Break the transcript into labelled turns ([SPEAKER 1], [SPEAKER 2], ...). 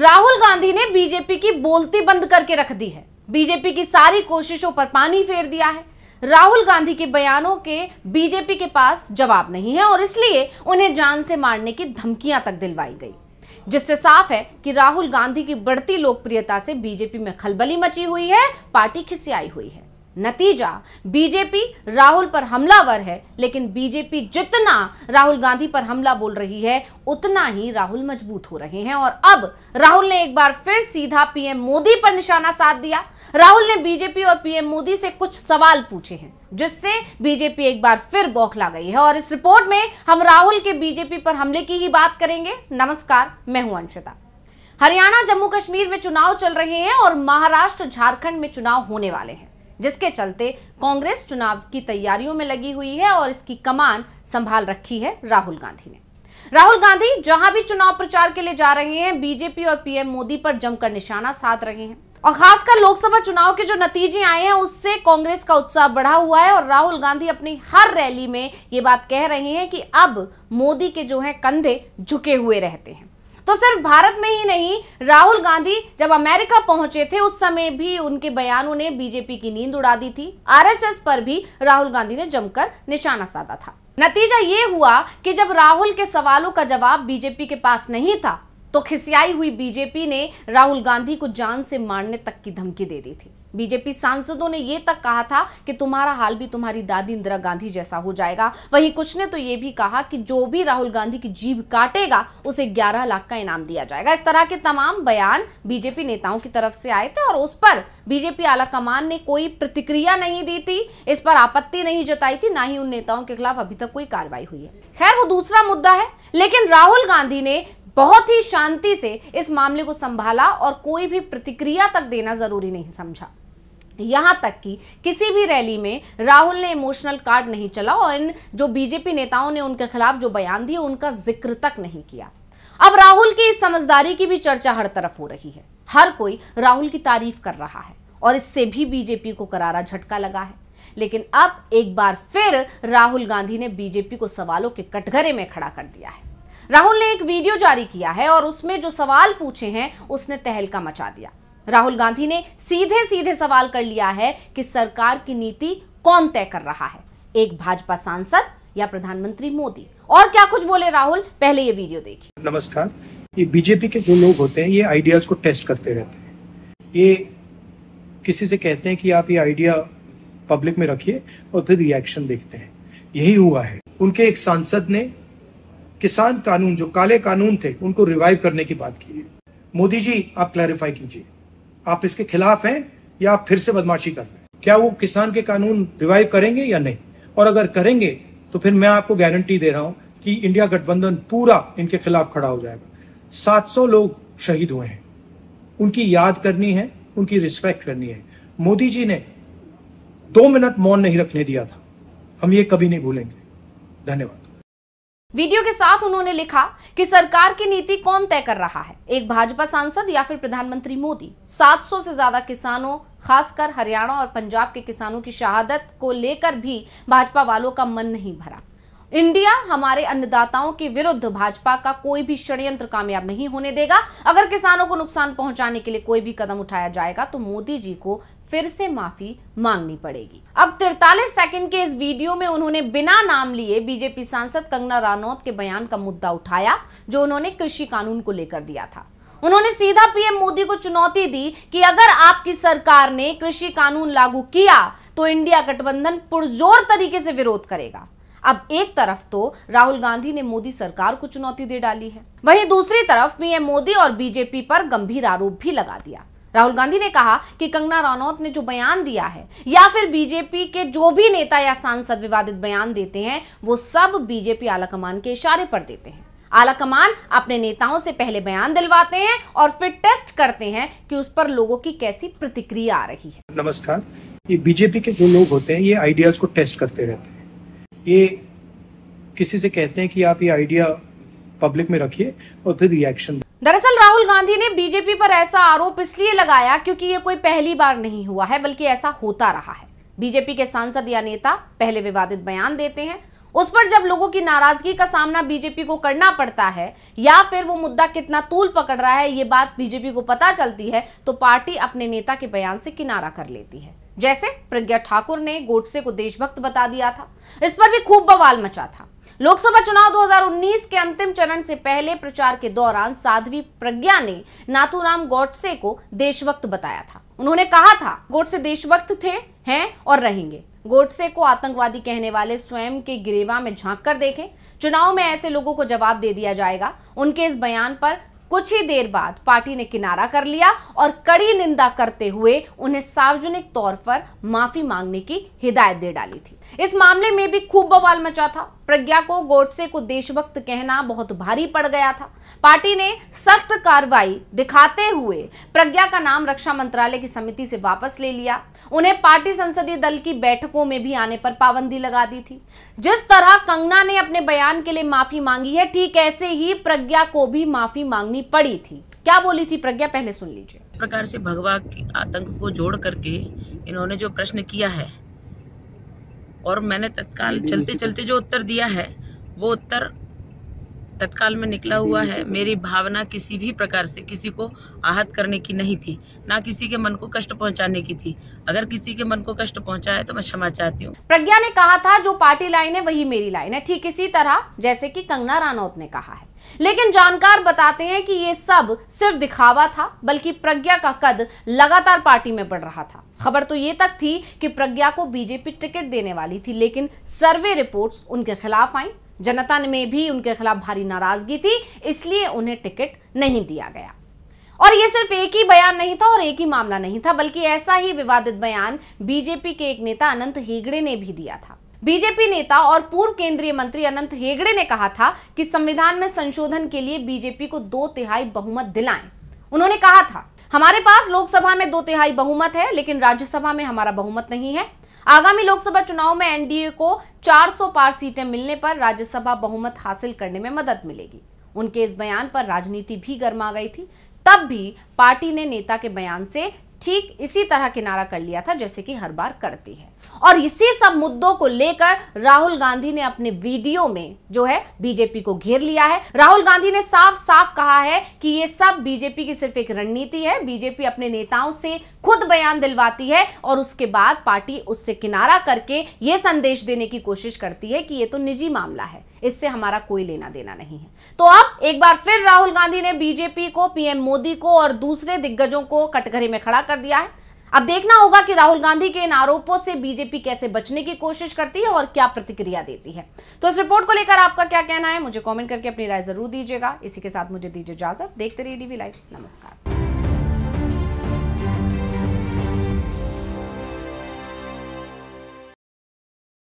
[SPEAKER 1] राहुल गांधी ने बीजेपी की बोलती बंद करके रख दी है बीजेपी की सारी कोशिशों पर पानी फेर दिया है राहुल गांधी के बयानों के बीजेपी के पास जवाब नहीं है और इसलिए उन्हें जान से मारने की धमकियां तक दिलवाई गई जिससे साफ है कि राहुल गांधी की बढ़ती लोकप्रियता से बीजेपी में खलबली मची हुई है पार्टी खिसियाई हुई है नतीजा बीजेपी राहुल पर हमलावर है लेकिन बीजेपी जितना राहुल गांधी पर हमला बोल रही है उतना ही राहुल मजबूत हो रहे हैं और अब राहुल ने एक बार फिर सीधा पीएम मोदी पर निशाना साध दिया राहुल ने बीजेपी और पीएम मोदी से कुछ सवाल पूछे हैं जिससे बीजेपी एक बार फिर बौखला गई है और इस रिपोर्ट में हम राहुल के बीजेपी पर हमले की ही बात करेंगे नमस्कार मैं हूं अंशिता हरियाणा जम्मू कश्मीर में चुनाव चल रहे हैं और महाराष्ट्र झारखंड में चुनाव होने वाले हैं जिसके चलते कांग्रेस चुनाव की तैयारियों में लगी हुई है और इसकी कमान संभाल रखी है राहुल गांधी ने राहुल गांधी जहां भी चुनाव प्रचार के लिए जा रहे हैं बीजेपी और पीएम मोदी पर जमकर निशाना साध रहे हैं और खासकर लोकसभा चुनाव के जो नतीजे आए हैं उससे कांग्रेस का उत्साह बढ़ा हुआ है और राहुल गांधी अपनी हर रैली में ये बात कह रहे हैं कि अब मोदी के जो है कंधे झुके हुए रहते हैं तो सिर्फ भारत में ही नहीं राहुल गांधी जब अमेरिका पहुंचे थे उस समय भी उनके बयानों ने बीजेपी की नींद उड़ा दी थी आरएसएस पर भी राहुल गांधी ने जमकर निशाना साधा था नतीजा ये हुआ कि जब राहुल के सवालों का जवाब बीजेपी के पास नहीं था तो खिसियाई हुई बीजेपी ने राहुल गांधी को जान से मारने तक की धमकी दे दी थी बीजेपी सांसदों ने यह तक कहा था कि तुम्हारा हाल भी तुम्हारी दादी इंदिरा गांधी जैसा हो जाएगा वहीं कुछ ने तो यह भी कहा कि जो भी राहुल गांधी की जीभ काटेगा उसे 11 लाख का इनाम दिया जाएगा इस तरह के तमाम बयान बीजेपी नेताओं की तरफ से आए थे और उस पर बीजेपी आला कमान ने कोई प्रतिक्रिया नहीं दी थी इस पर आपत्ति नहीं जताई थी ना ही उन नेताओं के खिलाफ अभी तक कोई कार्रवाई हुई है खैर वो दूसरा मुद्दा है लेकिन राहुल गांधी ने बहुत ही शांति से इस मामले को संभाला और कोई भी प्रतिक्रिया तक देना जरूरी नहीं समझा यहां तक कि किसी भी रैली में राहुल ने इमोशनल कार्ड नहीं चला और इन जो बीजेपी नेताओं ने उनके खिलाफ जो बयान दिए उनका जिक्र तक नहीं किया अब राहुल की इस समझदारी की भी चर्चा हर तरफ हो रही है हर कोई राहुल की तारीफ कर रहा है और इससे भी बीजेपी को करारा झटका लगा है लेकिन अब एक बार फिर राहुल गांधी ने बीजेपी को सवालों के कटघरे में खड़ा कर दिया है राहुल ने एक वीडियो जारी किया है और उसमें जो सवाल पूछे हैं उसने तहलका मचा दिया राहुल गांधी ने सीधे सीधे सवाल कर लिया है कि सरकार की नीति कौन तय कर रहा है एक भाजपा सांसद या प्रधानमंत्री मोदी और क्या कुछ बोले राहुल पहले ये वीडियो देखिए
[SPEAKER 2] नमस्कार ये बीजेपी के जो लोग होते हैं ये आइडियाज को टेस्ट करते रहते हैं ये किसी से कहते हैं कि आप ये आइडिया पब्लिक में रखिए और फिर रिएक्शन देखते हैं यही हुआ है उनके एक सांसद ने किसान कानून जो काले कानून थे उनको रिवाइव करने की बात की मोदी जी आप क्लैरिफाई कीजिए आप इसके खिलाफ हैं या आप फिर से बदमाशी कर रहे हैं क्या वो किसान के कानून रिवाइव करेंगे या नहीं और अगर करेंगे तो फिर मैं आपको गारंटी दे रहा हूं कि इंडिया गठबंधन पूरा इनके खिलाफ खड़ा हो जाएगा 700 लोग शहीद हुए हैं उनकी याद करनी है उनकी रिस्पेक्ट करनी है मोदी जी ने दो मिनट मौन नहीं रखने दिया था हम ये कभी नहीं भूलेंगे धन्यवाद
[SPEAKER 1] वीडियो के साथ उन्होंने लिखा कि सरकार की नीति कौन तय कर रहा है एक भाजपा सांसद या फिर प्रधानमंत्री मोदी 700 से ज्यादा किसानों खासकर हरियाणा और पंजाब के किसानों की शहादत को लेकर भी भाजपा वालों का मन नहीं भरा इंडिया हमारे अन्नदाताओं के विरुद्ध भाजपा का कोई भी षड्यंत्र कामयाब नहीं होने देगा अगर किसानों को नुकसान पहुंचाने के लिए कोई भी कदम उठाया जाएगा तो मोदी जी को फिर से माफी मांगनी पड़ेगी अब तिरतालीस सेकंड के इस वीडियो में उन्होंने बिना नाम लिए बीजेपी सांसद कंगना रानौत के बयान का मुद्दा उठाया जो उन्होंने कृषि कानून को लेकर दिया था उन्होंने सीधा पीएम मोदी को चुनौती दी कि अगर आपकी सरकार ने कृषि कानून लागू किया तो इंडिया गठबंधन पुरजोर तरीके से विरोध करेगा अब एक तरफ तो राहुल गांधी ने मोदी सरकार को चुनौती दे डाली है वहीं दूसरी तरफ पीएम मोदी और बीजेपी पर गंभीर आरोप भी लगा दिया राहुल गांधी ने कहा कि कंगना रनौत ने जो बयान दिया है या फिर बीजेपी के जो भी नेता या सांसद विवादित बयान देते हैं वो सब बीजेपी आला कमान के इशारे पर देते हैं आला कमान अपने नेताओं से पहले बयान दिलवाते हैं और फिर टेस्ट करते हैं कि उस पर लोगों की कैसी प्रतिक्रिया आ रही है
[SPEAKER 2] नमस्कार ये बीजेपी के जो लोग होते हैं ये आइडियाज को टेस्ट करते रहते हैं ये किसी से कहते हैं कि आप ये आइडिया पब्लिक में रखिए और फिर रिएक्शन
[SPEAKER 1] दरअसल राहुल गांधी ने बीजेपी पर ऐसा आरोप इसलिए लगाया क्योंकि ये कोई पहली बार नहीं हुआ है बल्कि ऐसा होता रहा है बीजेपी के सांसद या नेता पहले विवादित बयान देते हैं उस पर जब लोगों की नाराजगी का सामना बीजेपी को करना पड़ता है या फिर वो मुद्दा कितना तूल पकड़ रहा है ये बात बीजेपी को पता चलती है तो पार्टी अपने नेता के बयान से किनारा कर लेती है जैसे प्रज्ञा ठाकुर ने गोडसे को देशभक्त बता दिया था इस पर भी खूब बवाल मचा था लोकसभा चुनाव 2019 के अंतिम चरण से पहले प्रचार के दौरान साध्वी प्रज्ञा ने नातूराम गोडसे को देशभक्त बताया था उन्होंने कहा था गोडसे देशभक्त थे हैं और रहेंगे गोडसे को आतंकवादी कहने वाले स्वयं के गिरेवा में झांक कर देखें चुनाव में ऐसे लोगों को जवाब दे दिया जाएगा उनके इस बयान पर कुछ ही देर बाद पार्टी ने किनारा कर लिया और कड़ी निंदा करते हुए उन्हें सार्वजनिक तौर पर माफी मांगने की हिदायत दे डाली थी इस मामले में भी खूब बवाल मचा था प्रज्ञा को गोडसे को देशभक्त कहना बहुत भारी पड़ गया था पार्टी ने सख्त कार्रवाई दिखाते हुए प्रज्ञा का नाम रक्षा मंत्रालय की समिति से वापस ले लिया उन्हें पार्टी संसदीय दल की बैठकों में भी आने पर पाबंदी लगा दी थी जिस तरह कंगना ने अपने बयान के लिए माफी मांगी है ठीक ऐसे ही प्रज्ञा को भी माफी मांगनी बोलनी पड़ी थी क्या बोली थी प्रज्ञा पहले सुन लीजिए प्रकार से भगवा के आतंक को जोड़ करके इन्होंने जो प्रश्न किया है और मैंने तत्काल चलते चलते जो उत्तर दिया है वो उत्तर तत्काल में निकला हुआ है मेरी भावना किसी भी प्रकार से किसी को आहत करने की नहीं थी ना किसी के मन को कष्ट पहुंचाने की थी अगर किसी के मन को कष्ट पहुंचा है तो मैं क्षमा चाहती हूं प्रज्ञा ने कहा था जो पार्टी लाइन है वही मेरी लाइन है ठीक इसी तरह जैसे कि कंगना रानौत ने कहा है लेकिन जानकार बताते हैं कि ये सब सिर्फ दिखावा था बल्कि प्रज्ञा का कद लगातार पार्टी में बढ़ रहा था खबर तो ये तक थी कि प्रज्ञा को बीजेपी टिकट देने वाली थी लेकिन सर्वे रिपोर्ट्स उनके खिलाफ आई जनता में भी उनके खिलाफ भारी नाराजगी थी इसलिए उन्हें टिकट नहीं दिया गया और ये सिर्फ एक ही बयान नहीं था और एक ही मामला नहीं था बल्कि ऐसा ही विवादित बयान बीजेपी के एक नेता अनंत हेगड़े ने भी दिया था बीजेपी नेता और पूर्व केंद्रीय मंत्री अनंत हेगड़े ने कहा था कि संविधान में संशोधन के लिए बीजेपी को दो तिहाई बहुमत दिलाएं उन्होंने कहा था हमारे पास लोकसभा में दो तिहाई बहुमत है लेकिन राज्यसभा में हमारा बहुमत नहीं है आगामी लोकसभा चुनाव में एनडीए को 400 पार सीटें मिलने पर राज्यसभा बहुमत हासिल करने में मदद मिलेगी उनके इस बयान पर राजनीति भी गर्मा गई थी तब भी पार्टी ने नेता के बयान से ठीक इसी तरह किनारा कर लिया था जैसे कि हर बार करती है और इसी सब मुद्दों को लेकर राहुल गांधी ने अपने वीडियो में जो है बीजेपी को घेर लिया है राहुल गांधी ने साफ साफ कहा है कि ये सब बीजेपी की सिर्फ एक रणनीति है बीजेपी अपने नेताओं से खुद बयान दिलवाती है और उसके बाद पार्टी उससे किनारा करके ये संदेश देने की कोशिश करती है कि ये तो निजी मामला है इससे हमारा कोई लेना देना नहीं है तो अब एक बार फिर राहुल गांधी ने बीजेपी को पीएम मोदी को और दूसरे दिग्गजों को कटघरे में खड़ा कर दिया है अब देखना होगा कि राहुल गांधी के इन आरोपों से बीजेपी कैसे बचने की कोशिश करती है और क्या प्रतिक्रिया देती है तो इस रिपोर्ट को लेकर आपका क्या कहना है मुझे कमेंट करके अपनी राय जरूर दीजिएगा इसी के साथ मुझे दीजिए इजाजत देखते रहिए डीवी लाइव नमस्कार